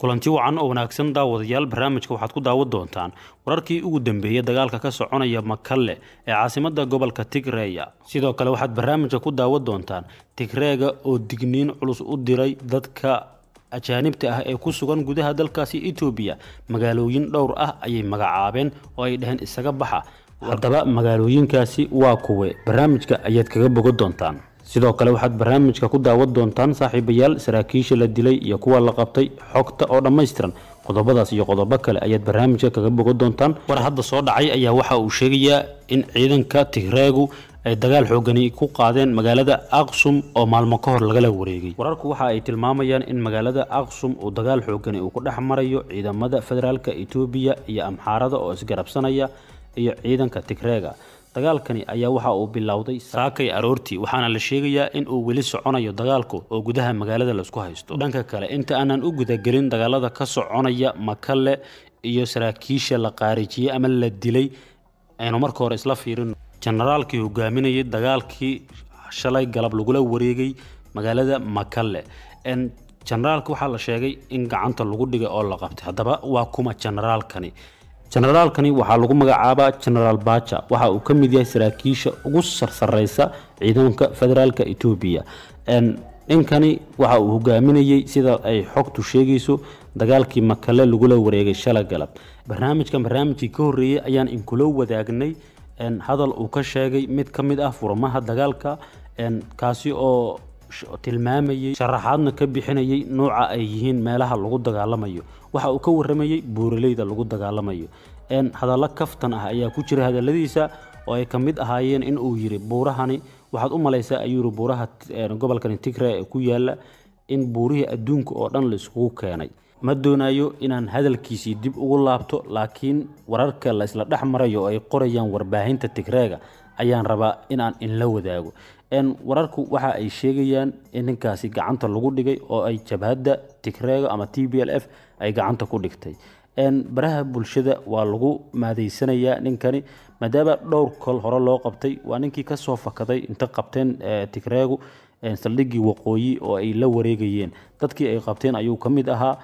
kulanti wacan oo wanaagsan daawadayaal barnaamijka waxaad ku daawan doontaan wararkii ugu dambeeyey dagaalka ka soconaya makalle ee caasimadda gobolka tigreya sidoo kale waxaad barnaamijka ku daawan doontaan tigreega oo digniin culus u diray dadka ajaanibta ah ee ku sugan gudaha dalkaasi etoobiya magaalooyin dhowr ah ayay magacaabeen oo ay dhaheen isaga baxa haddaba magaalooyinkaasi waa kuwe barnaamijka ayaad kaga boga doontaan sidoo kale waxaad barnaamijka ku daawan doontaan saaxiibayaal saraakiisha la dilay iyo kuwa la qabtay xogta oo dhammaystiran qodobadaas iyo qodobo kale ayaad barnaamijka kaga boga doontaan war hadda soo dhacay ayaa waxa uu sheegayaa in ciidanka tigreegu ay dagaal xoogani ku qaadeen magaalada aqsum oo maalmo ka hor lagala wareegay wararku waxa ay tilmaamayaan in magaalada aqsum uu dagaal xoogani uu ku dhex marayo ciidamada federaalka etoobiya iyo amxaarada oo isgarabsanaya iyo ciidanka tigreega dagaalkani ayaa waxa uu bilowday saakay aroortii waxaana la sheegayaa in uu weli soconayo dagaalku oo gudaha magaalada laisku haysto dhanka kale inta aanan u gudagelin dagaalada ka soconaya makale iyo saraakiisha la qaarijiyey ama la dilay aynu marka hore isla fiirino jenaraalkii hogaaminayay dagaalkii shalay galab lagula wareegay magaalada makale jenaraalka waxaa la sheegay in gacanta lagu dhigay oo la qabtay haddaba waa kuma jenaraalkani jenaraalkani waxaa lagu magacaabaa jenaraal baaja waxa uu ka mid yahay saraakiisha ugu sarsaraysa ciidanka federaalka etoobiya ninkani waxa uu hogaaminayey sida ay xogtu sheegayso dagaalkii makale lagula wareegay shala galab barnaamijkan barnaamijkii ka horreeyey ayaan inkula wadaagnay hadal uu ka sheegay mid ka mid ah furamaha dagaalka kaasi oo tilmaamayey sharaxaadna ka bixinayay nooca ay yihiin meelaha lagu dagaalamayo waxa uu ka warramayey buuraleyda lagu dagaalamayo n hadallo kaftan ah ayaa ku jira hadalladiisa oo ay ka mid ahaayeen in uu yidhi buurahani waxaad u malaysaa ayuu yidhi buuraha gobolkani tigre ee ku yaalla in buurihii adduunka oo dhan la keenay ma doonaayo inaan hadalkiisii dib ugu laabto laakiin wararka laysla dhex marayo oo ay qorayaan warbaahinta tigreega ayaan rabaa inaan inla wadaago n wararku waxa ay sheegayaan in ninkaasi gacanta lagu dhigay oo ay jabhadda tigreego ama t b l f ay gacanta ku dhigtay n baraha bulshada waa lagu maadaysanayaa ninkani maadaama dhowr kol hore loo qabtay waa ninkii kasoo fakaday inta qabteen eh, tigreegu saldhiggii waqooyi oo ay la wareegayeen dadkii ay qabteen ayuu ka mid ahaa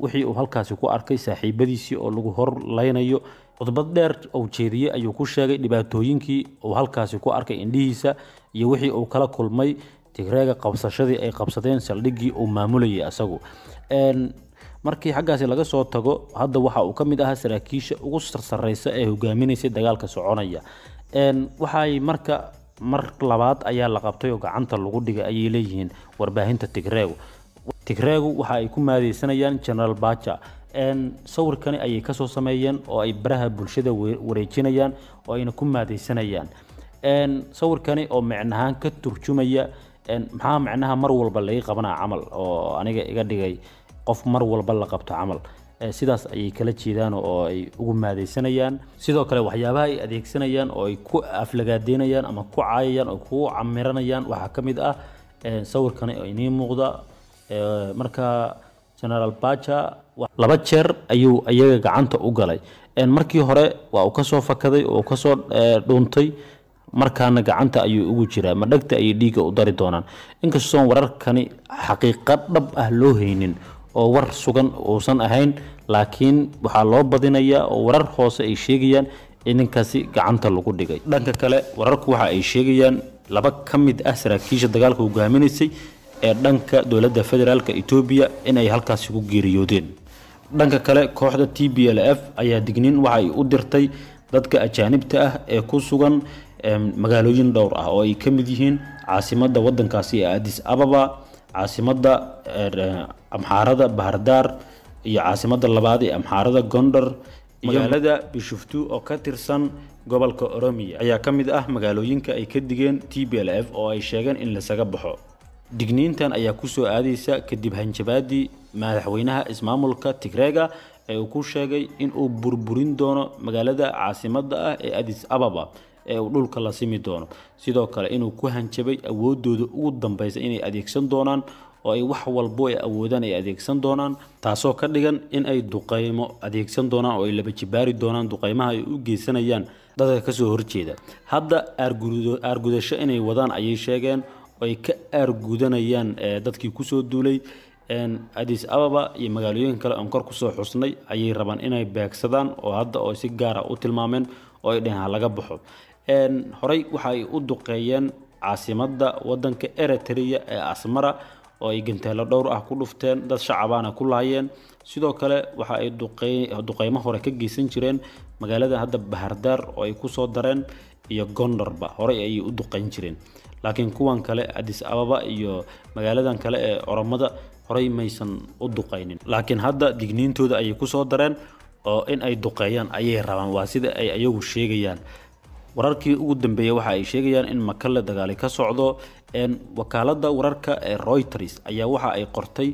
wixii uu halkaasi ku arkay saaxiibadiisii oo lagu horlaynayo cudbad dheer uu jeediyey ayuu ku sheegay dhibaatooyinkii uu halkaasi ku arkay indhihiisa iyo wixii uu kala kulmay tigreega qabsashadii ay qabsadeen saldhiggii uu maamulayay asagu markii xaggaasi laga soo tago hadda waxa uu ka mid ahaa saraakiisha ugu sarsareysa ee hogaaminaysay dagaalka soconaya waxay marka mar labaad ayaa la qabtay oo gacanta lagu dhigay ayay leeyihiin warbaahinta tigreegu tigreegu waxa ay ku maadaysanayaan genaraal baja sawirkani ayay kasoo sameeyeen oo ay baraha bulshada wareejinayaan oo ayna ku maadaysanayaan sawirkani oo micnahaan ka turjumaya maxaa micnaha mar walba laii qabanaa camal oo aniga iga dhigay qof mar walba la qabto camal sidaas ayay kala jeedaan oo ay ugu maadaysanayaan sidoo kale waxyaabaha ay adeegsanayaan oo ay ku aflagaadeynayaan ama ku caayayaan oo kugu camiranayaan waxaa ka mid ah sawirkani oo inii muuqda marka generaal baja laba jeer ayuu iyaga gacanta u galay markii hore waa uu kasoo fakaday oo kasoo dhuuntay markaana gacanta ayuu ugu jiraa madhagta ayay dhiigga u dari doonaan inkastoon wararkani xaqiiqo dhab ah loo haynin oo war sugan uusan ahayn laakiin waxaa loo badinayaa oo warar hoose ay sheegayaan ininkaasi gacanta lagu dhigay dhanka kale wararku waxa ay sheegayaan laba ka mid ah saraakiisha dagaalka hoggaaminaysay ee dhanka dowladda federaalk etoobiya inay halkaasi ku geeriyoodeen dhanka kale kooxda t b l f ayaa digniin waxa ay u dirtay dadka ajaanibta ah ee ku sugan magaalooyin dhowr ah oo ay ka mid yihiin caasimada wadankaasi ee adis ababa caasimada er, eh, amxaarada bahardaar iyo caasimada labaad ee amxaarada gondar magaalada bishuftu oo ka tirsan gobolka oromiya ayaa ka mid ah magaalooyinka ay ka digeen t b l f oo ay sheegeen in lasaga baxo digniintan ayaa kusoo aadaysa kadib hanjabaadii madaxweynaha ismaamulka tigreega ee uu ku sheegay inuu burburin doono magaalada caasimada ah ee adis ababa ee uu dhulka la simi doono sidoo kale inuu ku hanjabay awoodooda ugu dambaysa inay adeegsan doonaan oo ay wax walbo ay awoodaan ay adeegsan doonaan taasoo ka dhigan in ay duqaymo adeegsan doonaan oo ay laba jibaari doonaan duqaymaha ay u geysanayaan dadka kasoo horjeeda hadda aargudasho inay wadaan ayay sheegeen ay ka aargudanayaan dadkii kusoo duulay adis ababa iyo magaalooyinka kale oon kor kusoo xusnay ayay rabaan inay beegsadaan oo hadda oo si gaara ah u tilmaameen oo ay dheheen halaga baxo horey waxa ay u duqeeyeen caasimadda wadanka eritrea ee asmara oo ay ganteelo dhowr ah ku dhufteen dad shacabaana ah ku lahayeen sidoo kale waxa ay duqeymo hore ka geysan jireen magaalada hadda bahardaar oo ay kusoo dareen iyo gondorba horey ayay u duqeyn jireen laakiin kuwan kale adis ababa iyo magaaladan kale ee oromada horey maysan u duqaynin laakiin hadda digniintooda ayay kusoo dareen oo in ay duqeeyaan ayay rabaan waa sida ay ayagu sheegayaan wararkii ugu dambeeyey waxa ay sheegayaan in makale la dagaali ka socdo wakaalada wararka ee reuters ayaa waxa ay qortay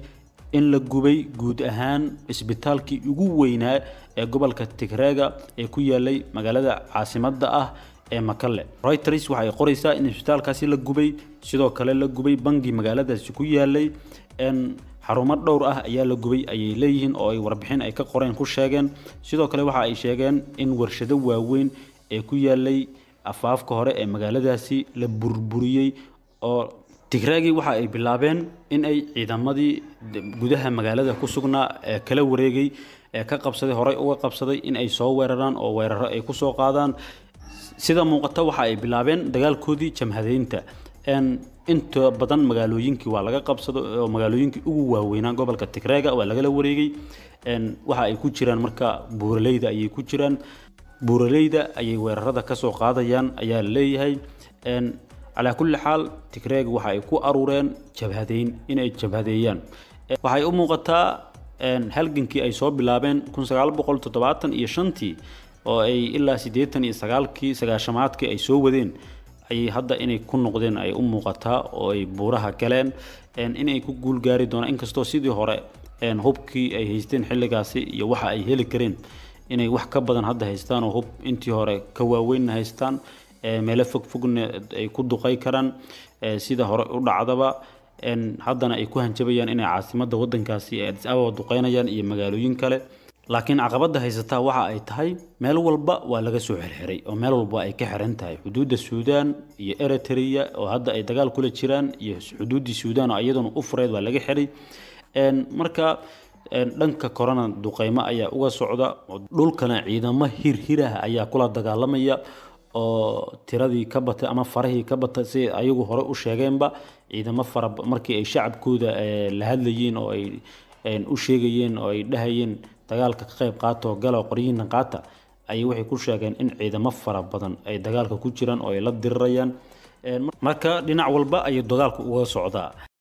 in la gubay guud ahaan isbitaalkii ugu weynaa ee gobolka tigreega ee ku yaalay magaalada caasimadda ah ee makale reuters waxa ay qoraysaa in isbitaalkaasi la gubay sidoo kale la gubay bangi magaaladaasi ku yaalay xarumo dhowr ah ayaa la gubay ayay leeyihiin oo ay warbixin ay ka qoreen ku sheegeen sidoo kale waxa ay sheegeen in warshado waaweyn ee ku yaalay afaafka hore ee magaaladaasi la burburiyey oo tigraagii waxa ay bilaabeen in ay ciidamadii gudaha magaalada ku sugnaa ee kala wareegay ee ka qabsaday horey uga qabsaday in ay soo weeraraan oo weeraro ay kusoo qaadaan sida muuqata waxa ay bilaabeen dagaalkoodii jamhadeynta inta badan magaalooyinkii waa laga qabsado oo magaalooyinkii ugu waaweynaa gobolka tigraaga waa lagala wareegay waxa ay ku jiraan marka buuraleyda ayay ku jiraan buuraleyda ayay weerarada kasoo qaadayaan ayaa la leeyahay calaa kulli xaal tigreeg waxa ay ku aruureen jabhadeyn inay jabhadeeyaan waxay u muuqataa halgankii ay soo bilaabeen iyo shantii oo ay ilaa siddeetan iyo sagaalkii sagaashamaadkii ay soo wadeen ayay hadda inay ku noqdeen ay u muuqataa oo ay buuraha galeen inay ku guulgaari doonaan inkastoo sidii hore hubkii ay haysteen xilligaasi iyo waxa ay heli kareen inay wax ka badan hadda haystaan oo hub intii hore ka waaweynna haystaan meelo fogfogna ay ku duqay karaan sida hore u dhacdaba haddana ay ku hanjabayaan inay caasimada wadankaasi ee adisababa duqeynayaan iyo magaalooyin kale laakiin caqabada haysataa waxa ay tahay meel walba waa laga soo xirxiray oo meel walba ay ka xiran tahay xuduudda suudaan iyo eritrea oo hadda ay dagaal kula jiraan iyo xuduuddii suudaan oo iyaduna u fureyd waa laga xiray marka dhanka korona duqeymo ayaa uga socda dhulkana ciidamo hirhiraha ayaa kula dagaalamaya oo tiradii ka batay ama farahii ka batay si ayagu horey u sheegeenba ciidamo fara markii ay shacabkooda eh, la hadlayeen oo ay u sheegayeen oo ay dhahayeen dagaalka ka qayb qaata oo gala qoryihiina qaata ayay waxay ku sheegeen in ciidamo fara badan ay dagaalka ku jiraan oo ay la dirirayaan marka dhinac walba ayuu dagaalku uga socdaa